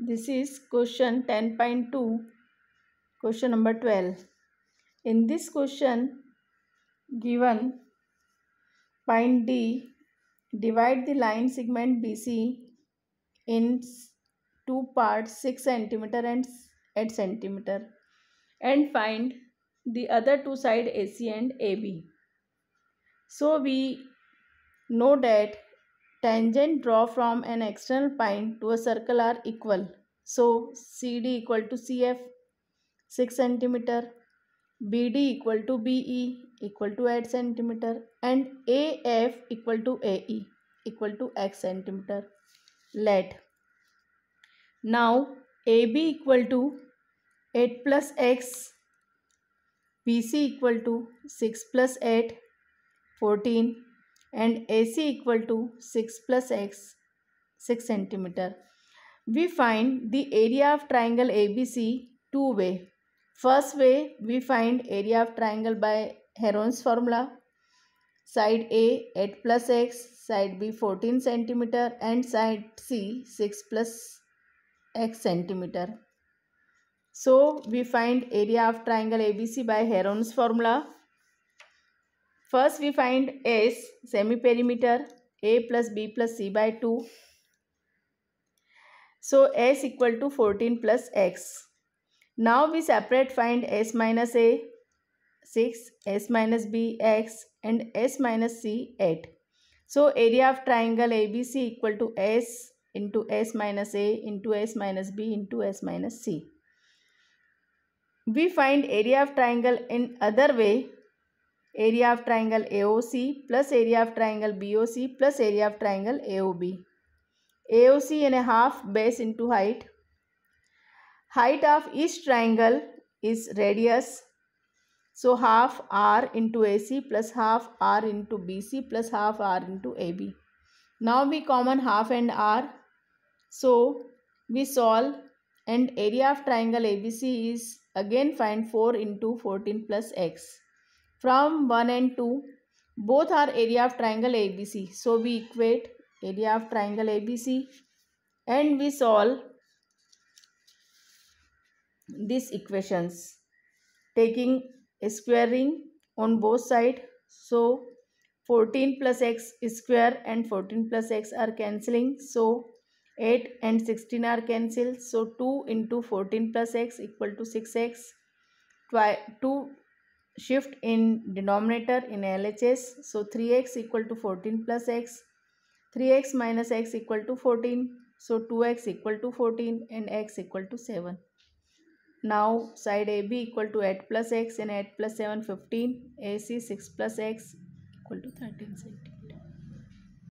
This is question 10.2, question number 12. In this question, given point D, divide the line segment BC in two parts 6 cm and 8 cm and find the other two side AC and AB. So we know that tangent draw from an external point to a circle are equal. So CD equal to CF 6 centimeter, BD equal to BE equal to 8 centimeter and AF equal to AE equal to x centimeter. Let. Now AB equal to 8 plus x, BC equal to 6 plus 8, 14 and AC equal to 6 plus x 6 centimeter. We find the area of triangle ABC two way. First way we find area of triangle by Heron's formula. Side A 8 plus x, side B 14 centimeter and side C 6 plus x centimeter. So we find area of triangle ABC by Heron's formula. First we find S semi-perimeter A plus B plus C by 2. So S equal to 14 plus X. Now we separate find S minus A 6, S minus B X and S minus C 8. So area of triangle ABC equal to S into S minus A into S minus B into S minus C. We find area of triangle in other way area of triangle AOC plus area of triangle BOC plus area of triangle AOB. AOC and a half base into height. Height of each triangle is radius. So half R into AC plus half R into BC plus half R into AB. Now we common half and R. So we solve and area of triangle ABC is again find 4 into 14 plus x. From 1 and 2, both are area of triangle ABC. So we equate area of triangle ABC and we solve these equations taking a square ring on both sides. So 14 plus x square and 14 plus x are cancelling. So 8 and 16 are cancelled. So 2 into 14 plus x equal to 6x. 2 shift in denominator in LHS. So 3x equal to 14 plus x, 3x minus x equal to 14. So 2x equal to 14 and x equal to 7. Now side AB equal to 8 plus x and 8 plus 7 15. AC 6 plus x equal to 13 centimeters.